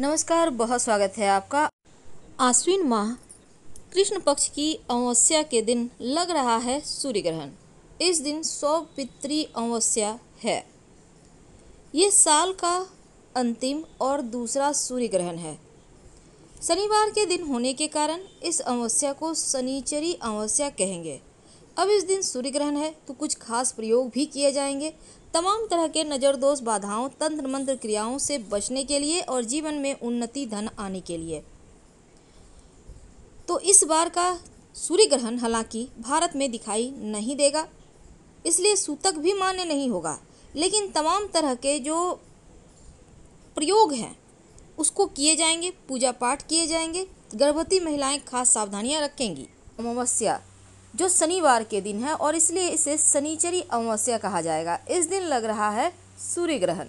नमस्कार बहुत स्वागत है आपका आश्विन माह कृष्ण पक्ष की अमावस्या के दिन लग रहा है सूर्य ग्रहण इस दिन सौ पित्री अमावस्या है ये साल का अंतिम और दूसरा सूर्य ग्रहण है शनिवार के दिन होने के कारण इस अमावस्या को शनिचरी अमावस्या कहेंगे अब इस दिन सूर्य ग्रहण है तो कुछ खास प्रयोग भी किए जाएंगे तमाम तरह के नज़रदोष बाधाओं तंत्र मंत्र क्रियाओं से बचने के लिए और जीवन में उन्नति धन आने के लिए तो इस बार का सूर्य ग्रहण हालांकि भारत में दिखाई नहीं देगा इसलिए सूतक भी मान्य नहीं होगा लेकिन तमाम तरह के जो प्रयोग हैं उसको किए जाएंगे पूजा पाठ किए जाएंगे गर्भवती महिलाएं खास सावधानियां रखेंगी अमावस्या जो शनिवार के दिन है और इसलिए इसे शनिचरी अमावस्या कहा जाएगा इस दिन लग रहा है सूर्य ग्रहण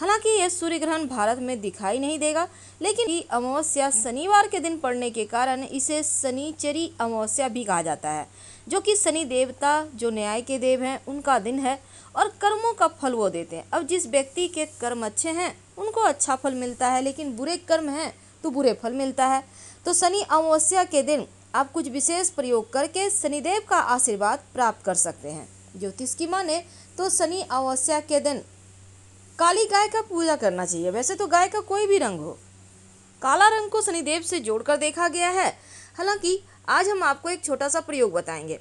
हालांकि यह सूर्य ग्रहण भारत में दिखाई नहीं देगा लेकिन ये अमावस्या शनिवार के दिन पड़ने के कारण इसे शनिचरी अमावस्या भी कहा जाता है जो कि शनि देवता जो न्याय के देव हैं उनका दिन है और कर्मों का फल वो देते हैं अब जिस व्यक्ति के कर्म अच्छे हैं उनको अच्छा फल मिलता है लेकिन बुरे कर्म हैं तो बुरे फल मिलता है तो शनि अमावस्या के दिन आप कुछ विशेष प्रयोग करके शनिदेव का आशीर्वाद प्राप्त कर सकते हैं ज्योतिष की माने तो शनि अवस्या के दिन काली गाय का पूजा करना चाहिए वैसे तो गाय का कोई भी रंग हो काला रंग को शनिदेव से जोड़कर देखा गया है हालांकि आज हम आपको एक छोटा सा प्रयोग बताएंगे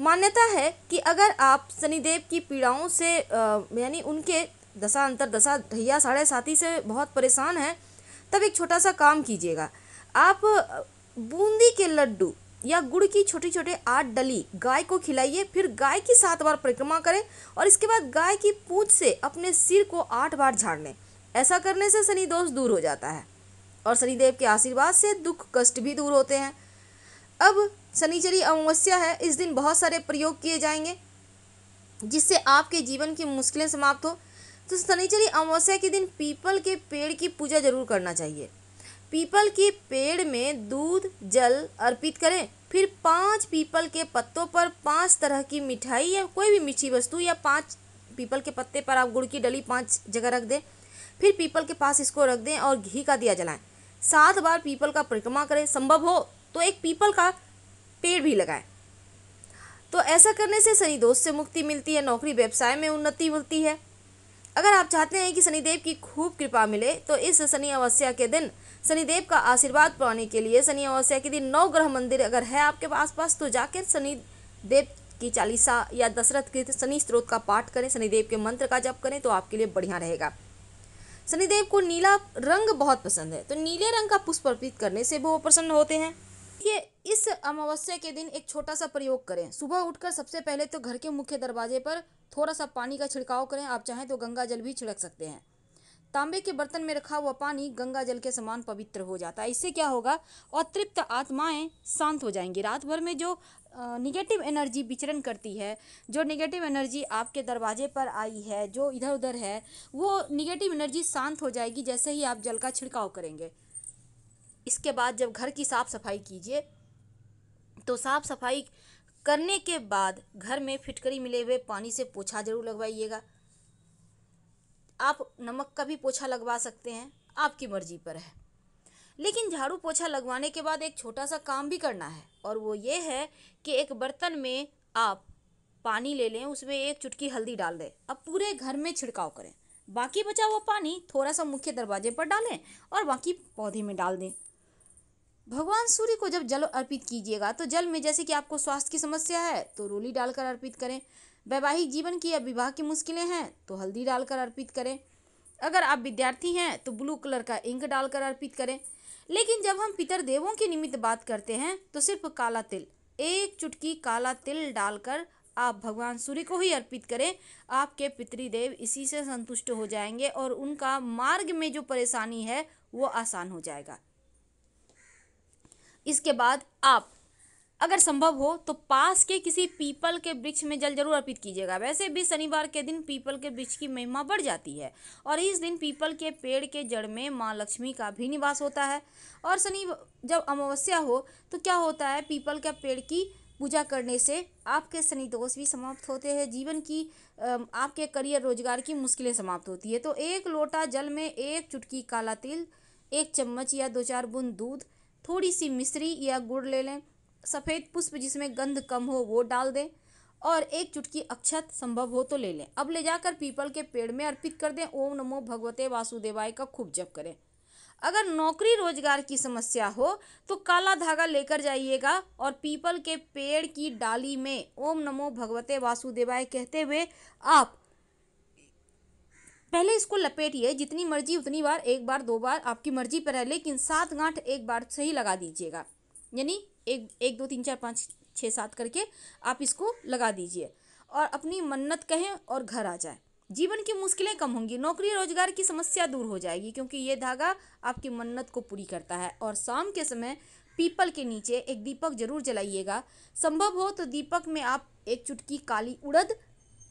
मान्यता है कि अगर आप शनिदेव की पीड़ाओं से यानी उनके दशा अंतर दशा ढैया साढ़े साथी से बहुत परेशान हैं तब एक छोटा सा काम कीजिएगा आप बूंदी के लड्डू या गुड़ की छोटी छोटे आठ डली गाय को खिलाइए फिर गाय की सात बार परिक्रमा करें और इसके बाद गाय की पूछ से अपने सिर को आठ बार झाड़ लें ऐसा करने से शनि दोष दूर हो जाता है और शनिदेव के आशीर्वाद से दुख कष्ट भी दूर होते हैं अब शनिचरी अमावस्या है इस दिन बहुत सारे प्रयोग किए जाएंगे जिससे आपके जीवन की मुश्किलें समाप्त हो तो शनिचरी अमावस्या के दिन पीपल के पेड़ की पूजा जरूर करना चाहिए पीपल के पेड़ में दूध जल अर्पित करें फिर पांच पीपल के पत्तों पर पांच तरह की मिठाई या कोई भी मीठी वस्तु या पांच पीपल के पत्ते पर आप गुड़ की डली पांच जगह रख दें फिर पीपल के पास इसको रख दें और घी का दिया जलाएं सात बार पीपल का परिक्रमा करें संभव हो तो एक पीपल का पेड़ भी लगाएं तो ऐसा करने से शनि दोष से मुक्ति मिलती है नौकरी व्यवसाय में उन्नति मिलती है अगर आप चाहते हैं कि शनिदेव की खूब कृपा मिले तो इस शनि अवस्या के दिन शनिदेव का आशीर्वाद पाने के लिए शनि अमावस्या के दिन नौ ग्रह मंदिर अगर है आपके आसपास तो जाकर शनिदेव की चालीसा या दशरथ कृत शनि स्त्रोत का पाठ करें शनिदेव के मंत्र का जप करें तो आपके लिए बढ़िया रहेगा शनिदेव को नीला रंग बहुत पसंद है तो नीले रंग का पुष्प अर्पित करने से वो प्रसन्न होते हैं ये इस अमावस्या के दिन एक छोटा सा प्रयोग करें सुबह उठकर सबसे पहले तो घर के मुख्य दरवाजे पर थोड़ा सा पानी का छिड़काव करें आप चाहें तो गंगा जल भी छिड़क सकते हैं तांबे के बर्तन में रखा हुआ पानी गंगा जल के समान पवित्र हो जाता है इससे क्या होगा अतृप्त आत्माएं शांत हो जाएंगी रात भर में जो निगेटिव एनर्जी विचरण करती है जो निगेटिव एनर्जी आपके दरवाजे पर आई है जो इधर उधर है वो निगेटिव एनर्जी शांत हो जाएगी जैसे ही आप जल का छिड़काव करेंगे इसके बाद जब घर की साफ़ सफाई कीजिए तो साफ़ सफाई करने के बाद घर में फिटकरी मिले हुए पानी से पोछा जरूर लगवाइएगा आप नमक का भी पोछा लगवा सकते हैं आपकी मर्जी पर है लेकिन झाड़ू पोछा लगवाने के बाद एक छोटा सा काम भी करना है और वो ये है कि एक बर्तन में आप पानी ले लें उसमें एक चुटकी हल्दी डाल दें अब पूरे घर में छिड़काव करें बाकी बचा हुआ पानी थोड़ा सा मुख्य दरवाजे पर डालें और बाकी पौधे में डाल दें भगवान सूर्य को जब जल अर्पित कीजिएगा तो जल में जैसे कि आपको स्वास्थ्य की समस्या है तो रोली डालकर अर्पित करें वैवाहिक जीवन की या विवाह की मुश्किलें हैं तो हल्दी डालकर अर्पित करें अगर आप विद्यार्थी हैं तो ब्लू कलर का इंक डालकर अर्पित करें लेकिन जब हम पितर देवों के निमित्त बात करते हैं तो सिर्फ काला तिल एक चुटकी काला तिल डालकर आप भगवान सूर्य को ही अर्पित करें आपके पितृदेव इसी से संतुष्ट हो जाएंगे और उनका मार्ग में जो परेशानी है वो आसान हो जाएगा इसके बाद आप अगर संभव हो तो पास के किसी पीपल के वृक्ष में जल जरूर अर्पित कीजिएगा वैसे भी शनिवार के दिन पीपल के वृक्ष की महिमा बढ़ जाती है और इस दिन पीपल के पेड़ के जड़ में माँ लक्ष्मी का भी निवास होता है और शनि जब अमावस्या हो तो क्या होता है पीपल के पेड़ की पूजा करने से आपके शनि दोष भी समाप्त होते हैं जीवन की आपके करियर रोजगार की मुश्किलें समाप्त होती है तो एक लोटा जल में एक चुटकी काला तिल एक चम्मच या दो चार बूंद दूध थोड़ी सी मिश्री या गुड़ ले लें सफ़ेद पुष्प जिसमें गंध कम हो वो डाल दें और एक चुटकी अक्षत संभव हो तो ले लें अब ले जाकर पीपल के पेड़ में अर्पित कर दें ओम नमो भगवते वासुदेवाय का खूब जप करें अगर नौकरी रोजगार की समस्या हो तो काला धागा लेकर जाइएगा और पीपल के पेड़ की डाली में ओम नमो भगवते वासुदेवाय कहते हुए आप पहले इसको लपेटिए जितनी मर्जी उतनी बार एक बार दो बार आपकी मर्जी पर है लेकिन सात गांठ एक बार सही लगा दीजिएगा यानी एक एक दो तीन चार पाँच छः सात करके आप इसको लगा दीजिए और अपनी मन्नत कहें और घर आ जाए जीवन की मुश्किलें कम होंगी नौकरी रोजगार की समस्या दूर हो जाएगी क्योंकि ये धागा आपकी मन्नत को पूरी करता है और शाम के समय पीपल के नीचे एक दीपक जरूर जलाइएगा संभव हो तो दीपक में आप एक चुटकी काली उड़द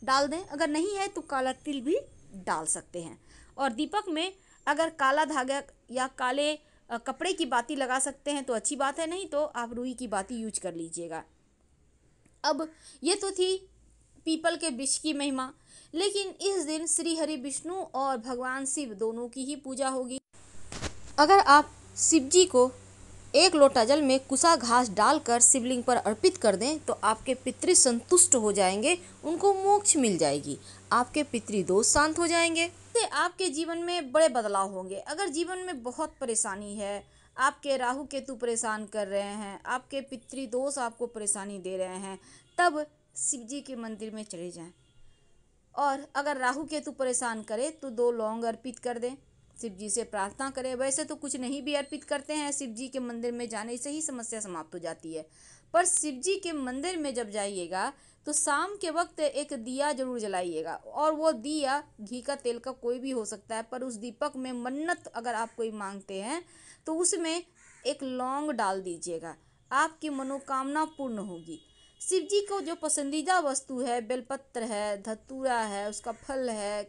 डाल दें अगर नहीं है तो काला तिल भी डाल सकते हैं और दीपक में अगर काला धागा या काले कपड़े की बाती लगा सकते हैं तो अच्छी बात है नहीं तो आप रुई की बाती यूज कर लीजिएगा अब ये तो थी पीपल के विष की महिमा लेकिन इस दिन श्री हरि विष्णु और भगवान शिव दोनों की ही पूजा होगी अगर आप शिव जी को एक लोटा जल में कुसा घास डालकर शिवलिंग पर अर्पित कर दें तो आपके पितृ संतुष्ट हो जाएंगे उनको मोक्ष मिल जाएगी आपके पितृ दोष शांत हो जाएंगे इससे आपके जीवन में बड़े बदलाव होंगे अगर जीवन में बहुत परेशानी है आपके राहु केतु परेशान कर रहे हैं आपके पितृदोष आपको परेशानी दे रहे हैं तब शिव जी के मंदिर में चले जाएं और अगर राहु केतु परेशान करे तो दो लौंग अर्पित कर दें शिव जी से प्रार्थना करें वैसे तो कुछ नहीं भी अर्पित करते हैं शिव जी के मंदिर में जाने से ही समस्या समाप्त हो जाती है पर शिव जी के मंदिर में जब जाइएगा तो शाम के वक्त एक दिया जरूर जलाइएगा और वो दिया घी का तेल का कोई भी हो सकता है पर उस दीपक में मन्नत अगर आप कोई मांगते हैं तो उसमें एक लौंग डाल दीजिएगा आपकी मनोकामना पूर्ण होगी शिव जी को जो पसंदीदा वस्तु है बेलपत्र है धतूरा है उसका फल है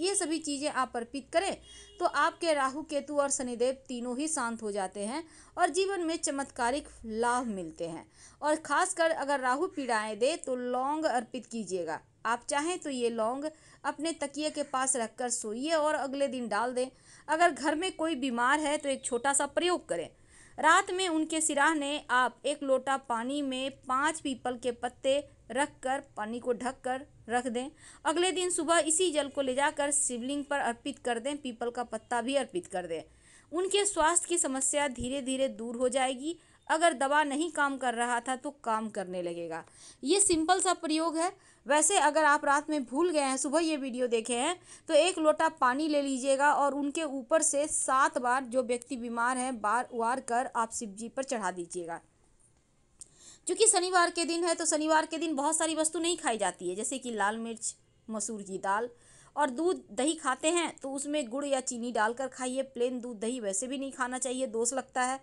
ये सभी चीज़ें आप अर्पित करें तो आपके राहु केतु और शनिदेव तीनों ही शांत हो जाते हैं और जीवन में चमत्कारिक लाभ मिलते हैं और खासकर अगर राहु पीड़ाएं दे तो लौंग अर्पित कीजिएगा आप चाहें तो ये लौंग अपने तकिए के पास रखकर सोइए और अगले दिन डाल दें अगर घर में कोई बीमार है तो एक छोटा सा प्रयोग करें रात में उनके सिराह ने आप एक लोटा पानी में पाँच पीपल के पत्ते रखकर पानी को ढककर रख दें अगले दिन सुबह इसी जल को ले जाकर शिवलिंग पर अर्पित कर दें पीपल का पत्ता भी अर्पित कर दें उनके स्वास्थ्य की समस्या धीरे धीरे दूर हो जाएगी अगर दवा नहीं काम कर रहा था तो काम करने लगेगा ये सिंपल सा प्रयोग है वैसे अगर आप रात में भूल गए हैं सुबह ये वीडियो देखे हैं तो एक लोटा पानी ले लीजिएगा और उनके ऊपर से सात बार जो व्यक्ति बीमार हैं बार वार कर आप शिव जी पर चढ़ा दीजिएगा क्योंकि शनिवार के दिन है तो शनिवार के दिन बहुत सारी वस्तु नहीं खाई जाती है जैसे कि लाल मिर्च मसूर की दाल और दूध दही खाते हैं तो उसमें गुड़ या चीनी डालकर खाइए प्लेन दूध दही वैसे भी नहीं खाना चाहिए दोष लगता है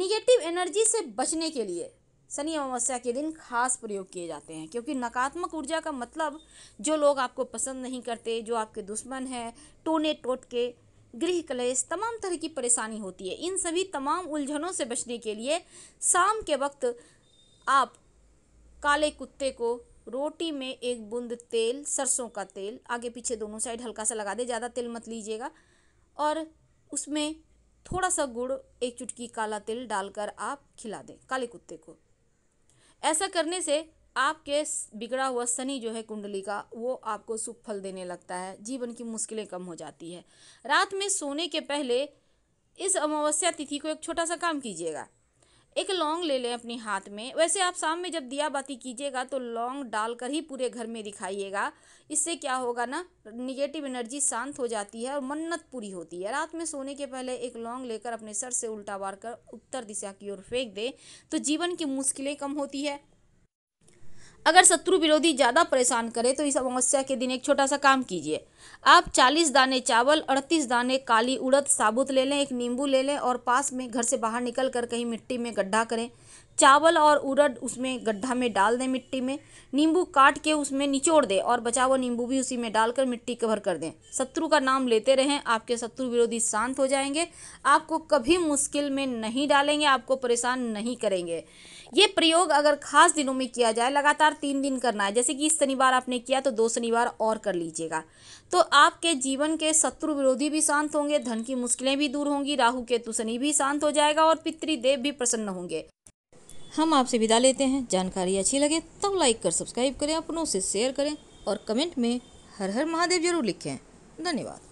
निगेटिव एनर्जी से बचने के लिए शनि अमावस्या के दिन खास प्रयोग किए जाते हैं क्योंकि नकारात्मक ऊर्जा का मतलब जो लोग आपको पसंद नहीं करते जो आपके दुश्मन हैं टोने टोट के गृह कलेश तमाम तरह की परेशानी होती है इन सभी तमाम उलझनों से बचने के लिए शाम के वक्त आप काले कुत्ते को रोटी में एक बूंद तेल सरसों का तेल आगे पीछे दोनों साइड हल्का सा लगा दे ज़्यादा तेल मत लीजिएगा और उसमें थोड़ा सा गुड़ एक चुटकी काला तेल डालकर आप खिला दें काले कुत्ते को ऐसा करने से आपके बिगड़ा हुआ शनि जो है कुंडली का वो आपको सुख फल देने लगता है जीवन की मुश्किलें कम हो जाती है रात में सोने के पहले इस अमावस्या तिथि को एक छोटा सा काम कीजिएगा एक लौंग ले लें अपने हाथ में वैसे आप शाम में जब दिया बाती कीजिएगा तो लौंग डालकर ही पूरे घर में दिखाइएगा इससे क्या होगा ना निगेटिव एनर्जी शांत हो जाती है और मन्नत पूरी होती है रात में सोने के पहले एक लौंग लेकर अपने सर से उल्टा बार कर उत्तर दिशा की ओर फेंक दें तो जीवन की मुश्किलें कम होती है अगर शत्रु विरोधी ज़्यादा परेशान करे तो इस अमावस्या के दिन एक छोटा सा काम कीजिए आप 40 दाने चावल 38 दाने काली उड़द साबुत ले लें एक नींबू ले लें और पास में घर से बाहर निकल कर कहीं मिट्टी में गड्ढा करें चावल और उड़द उसमें गड्ढा में डाल दें मिट्टी में नींबू काट के उसमें निचोड़ दें और बचा हुआ नींबू भी उसी में डालकर मिट्टी कवर कर दें शत्रु का नाम लेते रहें आपके शत्रु विरोधी शांत हो जाएंगे आपको कभी मुश्किल में नहीं डालेंगे आपको परेशान नहीं करेंगे ये प्रयोग अगर खास दिनों में किया जाए लगातार तीन दिन करना है जैसे कि इस शनिवार आपने किया तो दो शनिवार और कर लीजिएगा तो आपके जीवन के शत्रु विरोधी भी शांत होंगे धन की मुश्किलें भी दूर होंगी राहु केतु शनि भी शांत हो जाएगा और पितृदेव भी प्रसन्न होंगे हम आपसे विदा लेते हैं जानकारी अच्छी लगे तो लाइक कर सब्सक्राइब करें अपनों से शेयर करें और कमेंट में हर हर महादेव जरूर लिखें धन्यवाद